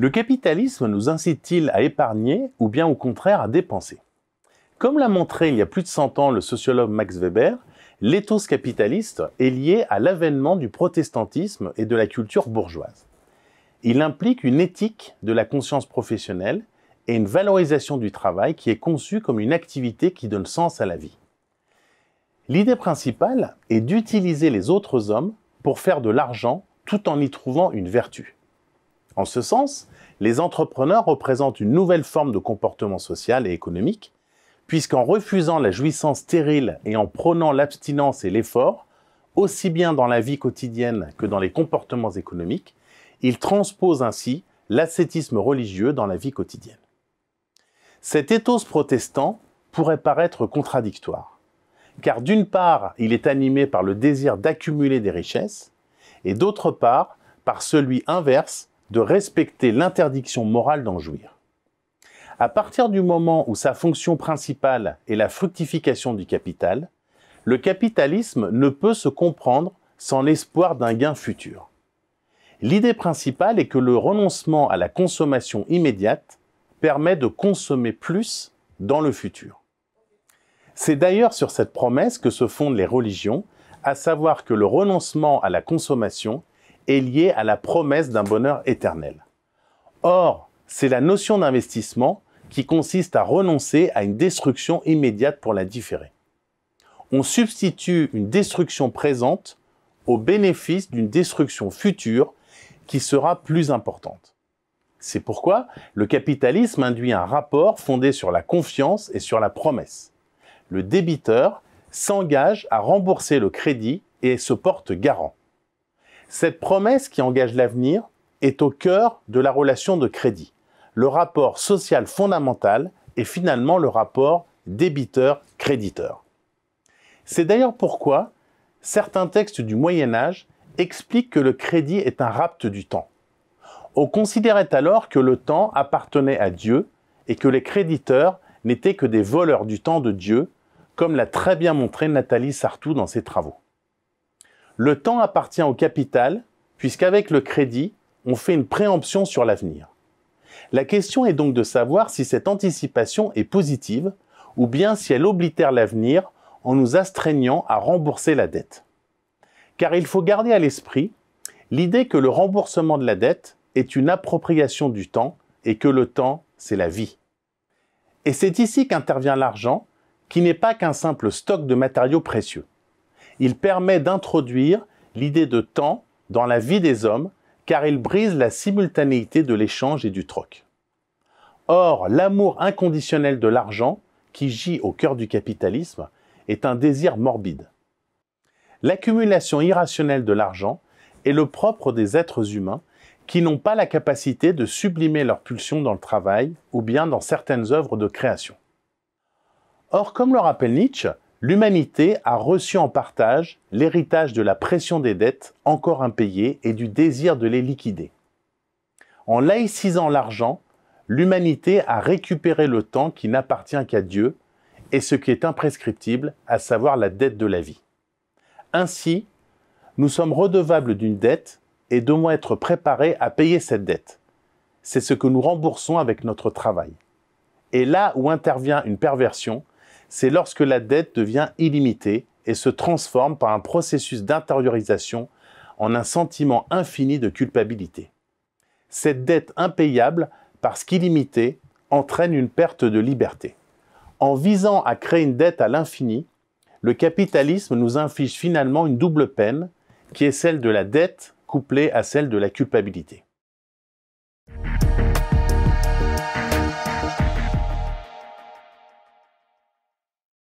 Le capitalisme nous incite-t-il à épargner ou bien au contraire à dépenser Comme l'a montré il y a plus de 100 ans le sociologue Max Weber, l'éthos capitaliste est lié à l'avènement du protestantisme et de la culture bourgeoise. Il implique une éthique de la conscience professionnelle et une valorisation du travail qui est conçue comme une activité qui donne sens à la vie. L'idée principale est d'utiliser les autres hommes pour faire de l'argent tout en y trouvant une vertu. En ce sens, les entrepreneurs représentent une nouvelle forme de comportement social et économique, puisqu'en refusant la jouissance stérile et en prônant l'abstinence et l'effort, aussi bien dans la vie quotidienne que dans les comportements économiques, ils transposent ainsi l'ascétisme religieux dans la vie quotidienne. Cet éthos protestant pourrait paraître contradictoire, car d'une part, il est animé par le désir d'accumuler des richesses, et d'autre part, par celui inverse de respecter l'interdiction morale d'en jouir. À partir du moment où sa fonction principale est la fructification du capital, le capitalisme ne peut se comprendre sans l'espoir d'un gain futur. L'idée principale est que le renoncement à la consommation immédiate permet de consommer plus dans le futur. C'est d'ailleurs sur cette promesse que se fondent les religions, à savoir que le renoncement à la consommation est liée à la promesse d'un bonheur éternel. Or, c'est la notion d'investissement qui consiste à renoncer à une destruction immédiate pour la différer. On substitue une destruction présente au bénéfice d'une destruction future qui sera plus importante. C'est pourquoi le capitalisme induit un rapport fondé sur la confiance et sur la promesse. Le débiteur s'engage à rembourser le crédit et se porte garant. Cette promesse qui engage l'avenir est au cœur de la relation de crédit. Le rapport social fondamental et finalement le rapport débiteur-créditeur. C'est d'ailleurs pourquoi certains textes du Moyen Âge expliquent que le crédit est un rapt du temps. On considérait alors que le temps appartenait à Dieu et que les créditeurs n'étaient que des voleurs du temps de Dieu, comme l'a très bien montré Nathalie Sartou dans ses travaux. Le temps appartient au capital, puisqu'avec le crédit, on fait une préemption sur l'avenir. La question est donc de savoir si cette anticipation est positive ou bien si elle oblitère l'avenir en nous astreignant à rembourser la dette. Car il faut garder à l'esprit l'idée que le remboursement de la dette est une appropriation du temps et que le temps, c'est la vie. Et c'est ici qu'intervient l'argent, qui n'est pas qu'un simple stock de matériaux précieux. Il permet d'introduire l'idée de temps dans la vie des hommes, car il brise la simultanéité de l'échange et du troc. Or, l'amour inconditionnel de l'argent, qui gît au cœur du capitalisme, est un désir morbide. L'accumulation irrationnelle de l'argent est le propre des êtres humains qui n'ont pas la capacité de sublimer leurs pulsions dans le travail ou bien dans certaines œuvres de création. Or, comme le rappelle Nietzsche, l'humanité a reçu en partage l'héritage de la pression des dettes encore impayées et du désir de les liquider. En laïcisant l'argent, l'humanité a récupéré le temps qui n'appartient qu'à Dieu et ce qui est imprescriptible, à savoir la dette de la vie. Ainsi, nous sommes redevables d'une dette et devons être préparés à payer cette dette. C'est ce que nous remboursons avec notre travail. Et là où intervient une perversion, c'est lorsque la dette devient illimitée et se transforme par un processus d'intériorisation en un sentiment infini de culpabilité. Cette dette impayable, parce qu'illimitée, entraîne une perte de liberté. En visant à créer une dette à l'infini, le capitalisme nous inflige finalement une double peine, qui est celle de la dette couplée à celle de la culpabilité.